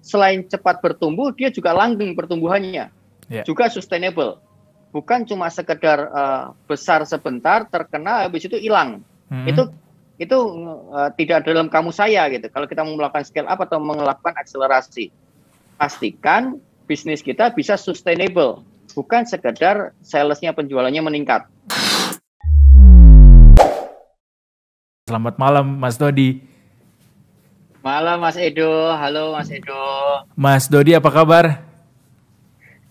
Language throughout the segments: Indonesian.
selain cepat bertumbuh, dia juga langgeng pertumbuhannya, yeah. juga sustainable. Bukan cuma sekedar uh, besar sebentar, terkena habis itu hilang. Hmm. Itu itu uh, tidak dalam kamu saya gitu. Kalau kita mau melakukan scale up atau melakukan akselerasi, pastikan bisnis kita bisa sustainable, bukan sekedar salesnya penjualannya meningkat. Selamat malam Mas Dodi. Malam Mas Edo, halo Mas Edo. Mas Dodi apa kabar?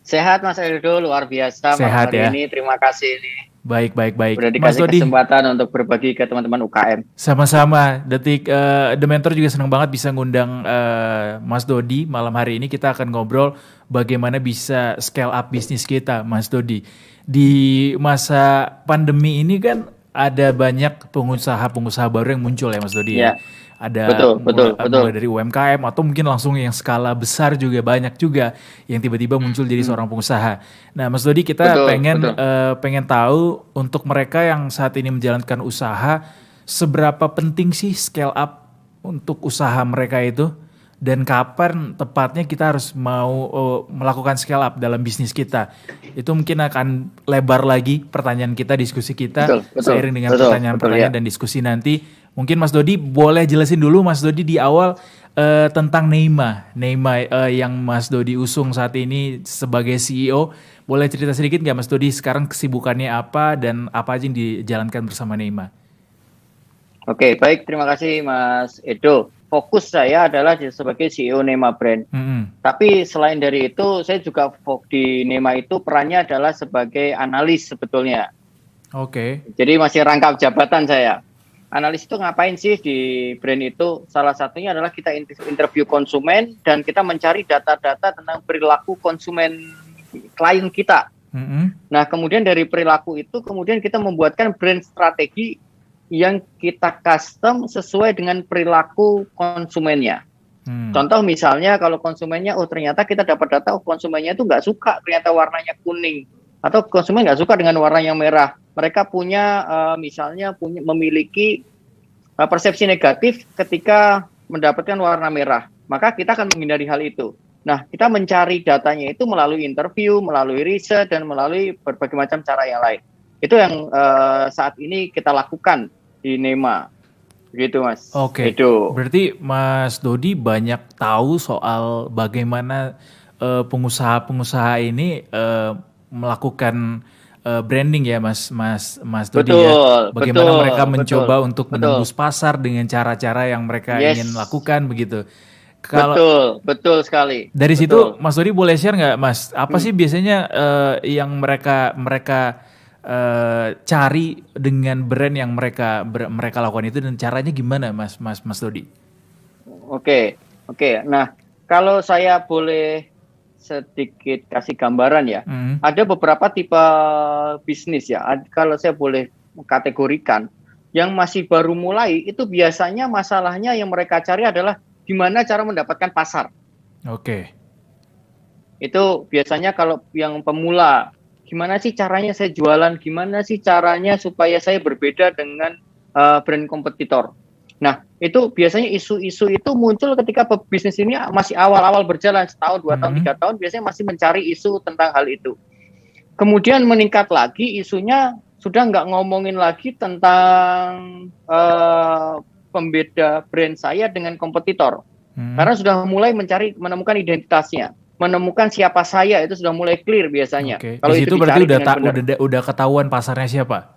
Sehat Mas Edo, luar biasa Sehat, ya? ini. Terima kasih ini. Baik, baik, baik. Berarti dikasih Mas Dodi. kesempatan untuk berbagi ke teman-teman UKM. Sama-sama. Detik uh, The Mentor juga senang banget bisa ngundang uh, Mas Dodi malam hari ini kita akan ngobrol bagaimana bisa scale up bisnis kita, Mas Dodi. Di masa pandemi ini kan ada banyak pengusaha-pengusaha baru yang muncul ya Mas Dodi ya. ya. Ada betul, mulai, betul. dari UMKM atau mungkin langsung yang skala besar juga banyak juga yang tiba-tiba muncul jadi hmm. seorang pengusaha. Nah, Mas Dodi kita betul, pengen betul. Uh, pengen tahu untuk mereka yang saat ini menjalankan usaha seberapa penting sih scale up untuk usaha mereka itu? dan kapan tepatnya kita harus mau uh, melakukan scale up dalam bisnis kita. Itu mungkin akan lebar lagi pertanyaan kita, diskusi kita betul, betul, seiring dengan pertanyaan-pertanyaan ya. dan diskusi nanti. Mungkin Mas Dodi boleh jelasin dulu Mas Dodi di awal uh, tentang Neima, Neima uh, eh, yang Mas Dodi usung saat ini sebagai CEO. Boleh cerita sedikit nggak Mas Dodi sekarang kesibukannya apa dan apa aja yang dijalankan bersama Neima? Oke, okay, baik. Terima kasih Mas Edo fokus saya adalah sebagai CEO Nema Brand. Mm -hmm. Tapi selain dari itu, saya juga fokus di Nema itu perannya adalah sebagai analis sebetulnya. Oke. Okay. Jadi masih rangkap jabatan saya. Analis itu ngapain sih di brand itu? Salah satunya adalah kita interview konsumen dan kita mencari data-data tentang perilaku konsumen klien kita. Mm -hmm. Nah, kemudian dari perilaku itu, kemudian kita membuatkan brand strategi yang kita custom sesuai dengan perilaku konsumennya. Hmm. Contoh misalnya kalau konsumennya, oh ternyata kita dapat data, oh konsumennya itu nggak suka ternyata warnanya kuning atau konsumen nggak suka dengan warna yang merah. Mereka punya uh, misalnya punya memiliki uh, persepsi negatif ketika mendapatkan warna merah. Maka kita akan menghindari hal itu. Nah, kita mencari datanya itu melalui interview, melalui riset, dan melalui berbagai macam cara yang lain. Itu yang uh, saat ini kita lakukan Inema. Gitu Mas. Oke. Okay. Itu. Berarti Mas Dodi banyak tahu soal bagaimana eh, pengusaha-pengusaha ini uh, melakukan uh, branding ya Mas Mas Mas Dodi ya. betul, ya. Bagaimana betul, mereka mencoba betul, untuk menembus pasar dengan cara-cara yang mereka yes. ingin lakukan begitu. Kalo, betul, betul sekali. Dari betul. situ Mas Dodi boleh share nggak Mas? Apa hmm. sih biasanya uh, yang mereka mereka uh, cari dengan brand yang mereka ber, mereka lakukan itu dan caranya gimana Mas Mas Mas Dodi? Oke, oke. Nah, kalau saya boleh sedikit kasih gambaran ya. Hmm. Ada beberapa tipe bisnis ya. Kalau saya boleh kategorikan, yang masih baru mulai itu biasanya masalahnya yang mereka cari adalah gimana cara mendapatkan pasar. Oke. Okay. Itu biasanya kalau yang pemula gimana sih caranya saya jualan, gimana sih caranya supaya saya berbeda dengan uh, brand kompetitor. Nah, itu biasanya isu-isu itu muncul ketika bisnis ini masih awal-awal berjalan setahun, dua tahun, hmm. tiga tahun, biasanya masih mencari isu tentang hal itu. Kemudian meningkat lagi isunya sudah nggak ngomongin lagi tentang uh, pembeda brand saya dengan kompetitor, hmm. karena sudah mulai mencari menemukan identitasnya menemukan siapa saya itu sudah mulai clear biasanya. Okay. Kalau itu, berarti udah ta- udah udah ketahuan pasarnya siapa.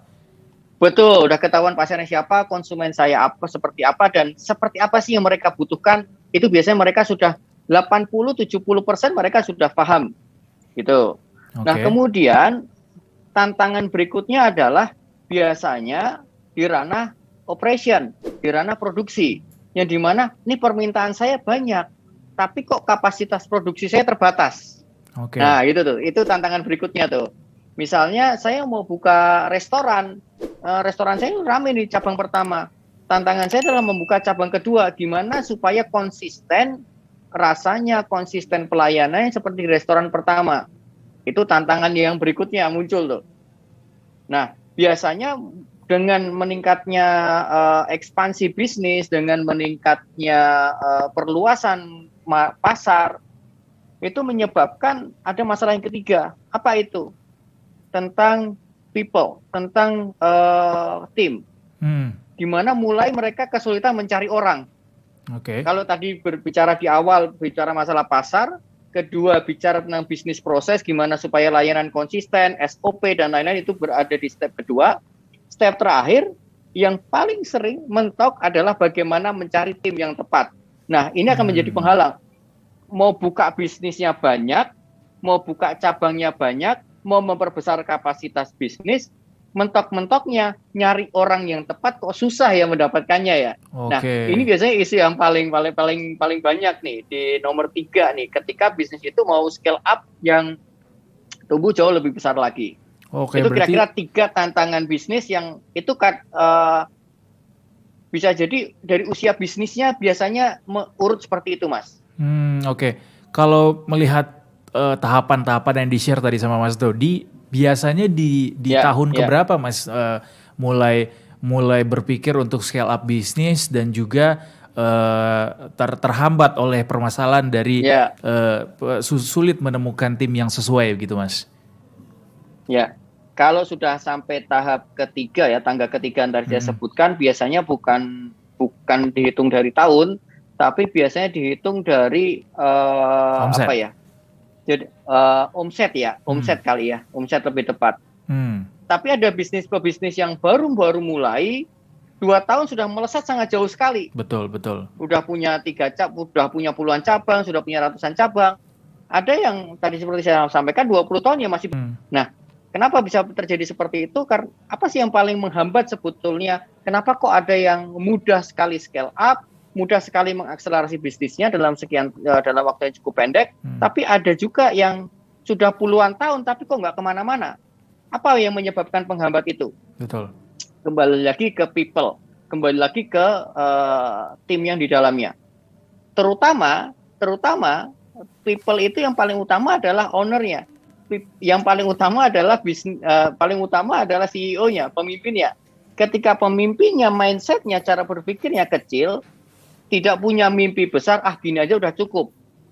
Betul, udah ketahuan pasarnya siapa, konsumen saya apa, seperti apa dan seperti apa sih yang mereka butuhkan. Itu biasanya mereka sudah 80 70% mereka sudah paham. Gitu. Okay. Nah, kemudian tantangan berikutnya adalah biasanya di ranah operation, di ranah produksi. Yang dimana ini permintaan saya banyak, tapi kok kapasitas produksi saya terbatas. Oke. Okay. Nah, itu tuh. Itu tantangan berikutnya tuh. Misalnya saya mau buka restoran, uh, restoran saya ramai di cabang pertama. Tantangan saya adalah membuka cabang kedua, gimana supaya konsisten rasanya, konsisten pelayanannya seperti restoran pertama. Itu tantangan yang berikutnya muncul tuh. Nah, biasanya dengan meningkatnya uh, ekspansi bisnis, dengan meningkatnya uh, perluasan pasar itu menyebabkan ada masalah yang ketiga. Apa itu? Tentang people, tentang uh, tim. Hmm. Dimana mulai mereka kesulitan mencari orang. Okay. Kalau tadi berbicara di awal bicara masalah pasar, kedua bicara tentang bisnis proses gimana supaya layanan konsisten, SOP dan lain-lain itu berada di step kedua. Step terakhir yang paling sering mentok adalah bagaimana mencari tim yang tepat. Nah, ini akan menjadi hmm. penghalang. Mau buka bisnisnya banyak, mau buka cabangnya banyak, mau memperbesar kapasitas bisnis, mentok-mentoknya nyari orang yang tepat kok susah ya mendapatkannya ya. Okay. Nah ini biasanya isu yang paling paling paling paling banyak nih di nomor tiga nih ketika bisnis itu mau scale up yang tumbuh jauh lebih besar lagi. Okay, itu kira-kira berarti... tiga tantangan bisnis yang itu kan uh, bisa jadi dari usia bisnisnya biasanya urut seperti itu, Mas. Hmm, oke. Okay. Kalau melihat uh, tahapan-tahapan yang di-share tadi sama Mas Dodi, biasanya di di yeah, tahun yeah. keberapa, Mas, uh, mulai mulai berpikir untuk scale up bisnis dan juga uh, ter terhambat oleh permasalahan dari yeah. Ya. uh, sulit menemukan tim yang sesuai gitu, Mas. Ya. Yeah kalau sudah sampai tahap ketiga ya tangga ketiga yang tadi saya hmm. sebutkan biasanya bukan bukan dihitung dari tahun tapi biasanya dihitung dari uh, apa ya jadi uh, omset ya hmm. omset hmm. kali ya omset lebih tepat hmm. tapi ada bisnis pebisnis yang baru baru mulai dua tahun sudah melesat sangat jauh sekali betul betul sudah punya tiga cap sudah punya puluhan cabang sudah punya ratusan cabang ada yang tadi seperti saya sampaikan 20 tahun ya masih hmm. nah Kenapa bisa terjadi seperti itu? Karena apa sih yang paling menghambat sebetulnya? Kenapa kok ada yang mudah sekali scale up, mudah sekali mengakselerasi bisnisnya dalam sekian eh, dalam waktu yang cukup pendek, hmm. tapi ada juga yang sudah puluhan tahun tapi kok nggak kemana-mana? Apa yang menyebabkan penghambat itu? Betul. Kembali lagi ke people, kembali lagi ke uh, tim yang di dalamnya. Terutama, terutama people itu yang paling utama adalah ownernya yang paling utama adalah bisnis uh, eh, paling utama adalah CEO-nya, pemimpinnya. Ketika pemimpinnya mindsetnya cara berpikirnya kecil, tidak punya mimpi besar, ah gini aja udah cukup.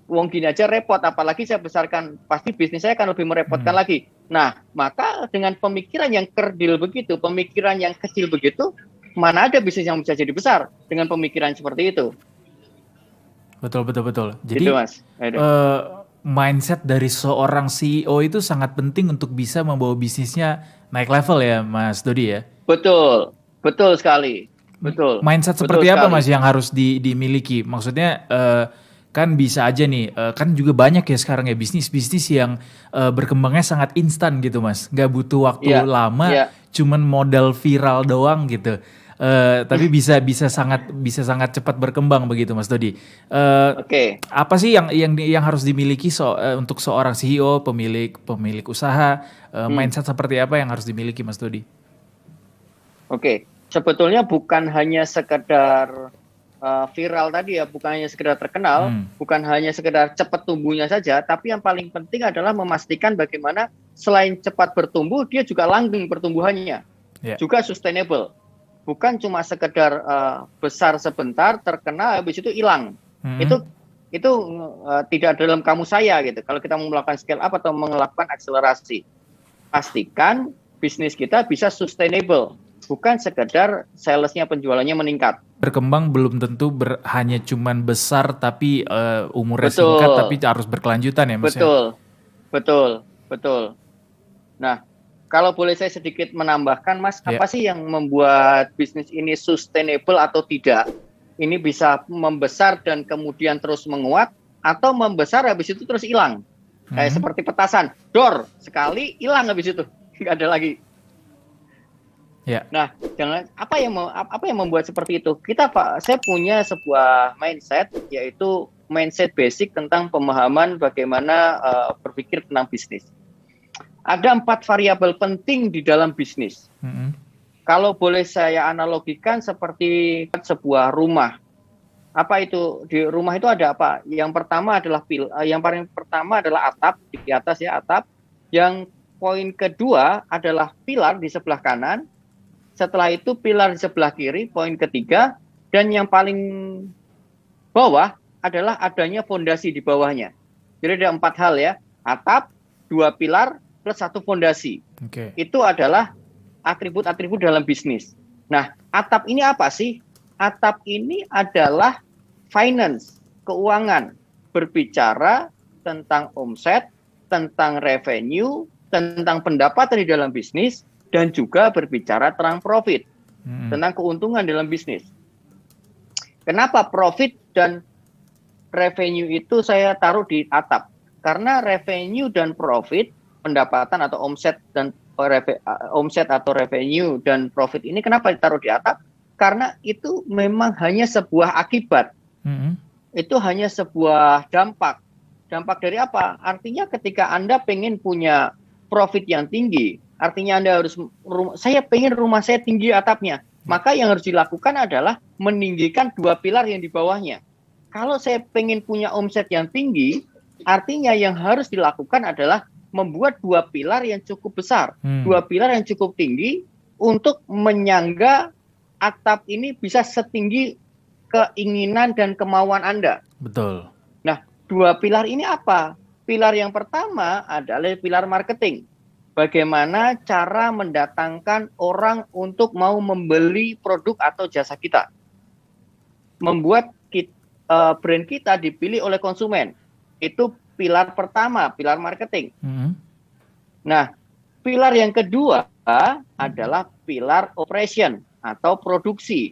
Uang gini aja repot, apalagi saya besarkan pasti bisnis saya akan lebih merepotkan hmm. lagi. Nah, maka dengan pemikiran yang kerdil begitu, pemikiran yang kecil begitu, mana ada bisnis yang bisa jadi besar dengan pemikiran seperti itu. Betul betul betul. Jadi gitu, mas. Uh, mindset dari seorang CEO itu sangat penting untuk bisa membawa bisnisnya naik level ya Mas Dodi ya. Betul, betul sekali. Betul. Mindset seperti sekali. apa Mas yang harus di, dimiliki? Maksudnya uh, kan bisa aja nih, uh, kan juga banyak ya sekarang ya bisnis-bisnis yang uh, berkembangnya sangat instan gitu Mas. Gak butuh waktu yeah, lama, yeah. cuman modal viral doang gitu uh, tapi bisa bisa sangat bisa sangat cepat berkembang begitu Mas Dodi. Uh, Oke. Okay. Apa sih yang yang yang harus dimiliki so, uh, untuk seorang CEO, pemilik pemilik usaha, uh, hmm. mindset seperti apa yang harus dimiliki Mas Dodi? Oke, okay. sebetulnya bukan hanya sekedar uh, viral tadi ya, bukan hanya sekedar terkenal, hmm. bukan hanya sekedar cepat tumbuhnya saja, tapi yang paling penting adalah memastikan bagaimana selain cepat bertumbuh, dia juga langgeng pertumbuhannya, yeah. juga sustainable bukan cuma sekedar uh, besar sebentar terkena habis itu hilang hmm. itu itu uh, tidak dalam kamu saya gitu kalau kita mau melakukan scale up atau melakukan akselerasi pastikan bisnis kita bisa sustainable bukan sekedar salesnya penjualannya meningkat berkembang belum tentu ber, hanya cuman besar tapi uh, umurnya betul. singkat tapi harus berkelanjutan ya mas ya? betul betul betul nah kalau boleh saya sedikit menambahkan, Mas, yeah. apa sih yang membuat bisnis ini sustainable atau tidak? Ini bisa membesar dan kemudian terus menguat, atau membesar habis itu terus hilang. mm -hmm. seperti petasan, dor sekali hilang habis itu, nggak ada lagi. Yeah. Nah, jangan apa yang apa yang membuat seperti itu? Kita Pak, saya punya sebuah mindset yaitu mindset basic tentang pemahaman bagaimana uh, berpikir tentang bisnis. Ada empat variabel penting di dalam bisnis. Mm-hmm. Kalau boleh saya analogikan seperti sebuah rumah. Apa itu di rumah itu ada apa? Yang pertama adalah pil, eh, yang paling pertama adalah atap di atas ya atap. Yang poin kedua adalah pilar di sebelah kanan. Setelah itu pilar di sebelah kiri, poin ketiga. Dan yang paling bawah adalah adanya fondasi di bawahnya. Jadi ada empat hal ya, atap, dua pilar, plus satu fondasi. Okay. Itu adalah atribut-atribut dalam bisnis. Nah, atap ini apa sih? Atap ini adalah finance, keuangan, berbicara tentang omset, tentang revenue, tentang pendapatan di dalam bisnis, dan juga berbicara tentang profit, hmm. tentang keuntungan dalam bisnis. Kenapa profit dan revenue itu saya taruh di atap? Karena revenue dan profit pendapatan atau omset dan eh, eh, omset atau revenue dan profit ini kenapa ditaruh di atap? Karena itu memang hanya sebuah akibat. Mm-hmm. Itu hanya sebuah dampak. Dampak dari apa? Artinya ketika Anda pengen punya profit yang tinggi, artinya Anda harus saya pengen rumah saya tinggi atapnya. Maka yang harus dilakukan adalah meninggikan dua pilar yang di bawahnya. Kalau saya pengen punya omset yang tinggi, artinya yang harus dilakukan adalah membuat dua pilar yang cukup besar, hmm. dua pilar yang cukup tinggi untuk menyangga atap ini bisa setinggi keinginan dan kemauan Anda. Betul. Nah, dua pilar ini apa? Pilar yang pertama adalah pilar marketing. Bagaimana cara mendatangkan orang untuk mau membeli produk atau jasa kita? Membuat kita, eh, brand kita dipilih oleh konsumen. Itu pilar pertama, pilar marketing. Hmm. Nah, pilar yang kedua adalah pilar operation atau produksi.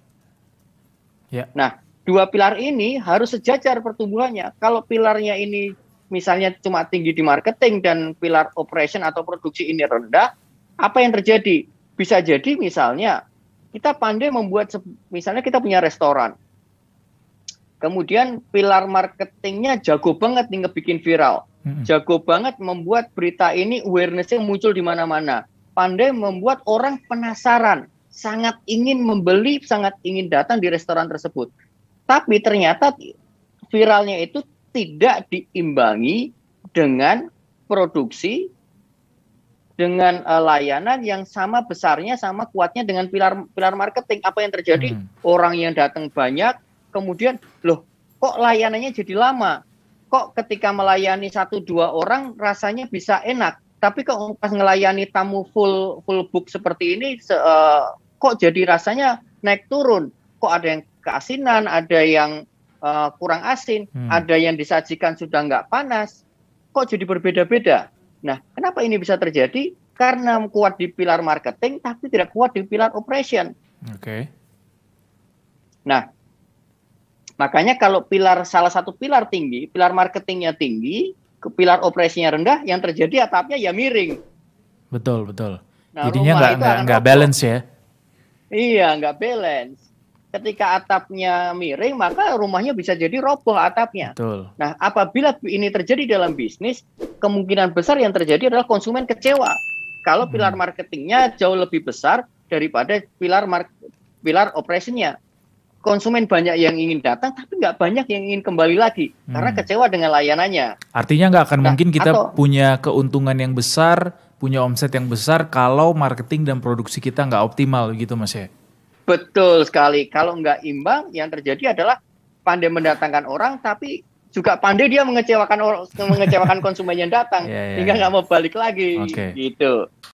Yeah. Nah, dua pilar ini harus sejajar pertumbuhannya. Kalau pilarnya ini misalnya cuma tinggi di marketing dan pilar operation atau produksi ini rendah, apa yang terjadi? Bisa jadi misalnya kita pandai membuat misalnya kita punya restoran. Kemudian pilar marketingnya jago banget nih ngebikin viral. Jago banget membuat berita ini awarenessnya muncul di mana-mana. Pandai membuat orang penasaran, sangat ingin membeli, sangat ingin datang di restoran tersebut. Tapi ternyata viralnya itu tidak diimbangi dengan produksi dengan uh, layanan yang sama besarnya sama kuatnya dengan pilar pilar marketing apa yang terjadi hmm. orang yang datang banyak kemudian loh kok layanannya jadi lama kok ketika melayani satu dua orang rasanya bisa enak tapi kok pas ngelayani tamu full full book seperti ini se, uh, kok jadi rasanya naik turun kok ada yang keasinan ada yang uh, kurang asin hmm. ada yang disajikan sudah nggak panas kok jadi berbeda-beda nah kenapa ini bisa terjadi karena kuat di pilar marketing tapi tidak kuat di pilar operation oke okay. nah Makanya kalau pilar salah satu pilar tinggi, pilar marketingnya tinggi, ke pilar operasinya rendah, yang terjadi atapnya ya miring. Betul betul. Nah, Jadinya nggak nggak balance ya? Iya nggak balance. Ketika atapnya miring, maka rumahnya bisa jadi roboh atapnya. Betul. Nah, apabila ini terjadi dalam bisnis, kemungkinan besar yang terjadi adalah konsumen kecewa. Kalau pilar hmm. marketingnya jauh lebih besar daripada pilar pilar operasinya konsumen banyak yang ingin datang tapi nggak banyak yang ingin kembali lagi hmm. karena kecewa dengan layanannya. Artinya nggak akan nah, mungkin kita atau, punya keuntungan yang besar, punya omset yang besar kalau marketing dan produksi kita nggak optimal gitu Mas ya. Betul sekali. Kalau nggak imbang yang terjadi adalah pandai mendatangkan orang tapi juga pandai dia mengecewakan orang, mengecewakan konsumen yang datang yeah, iya, iya, yeah. hingga iya. nggak mau balik lagi okay. gitu.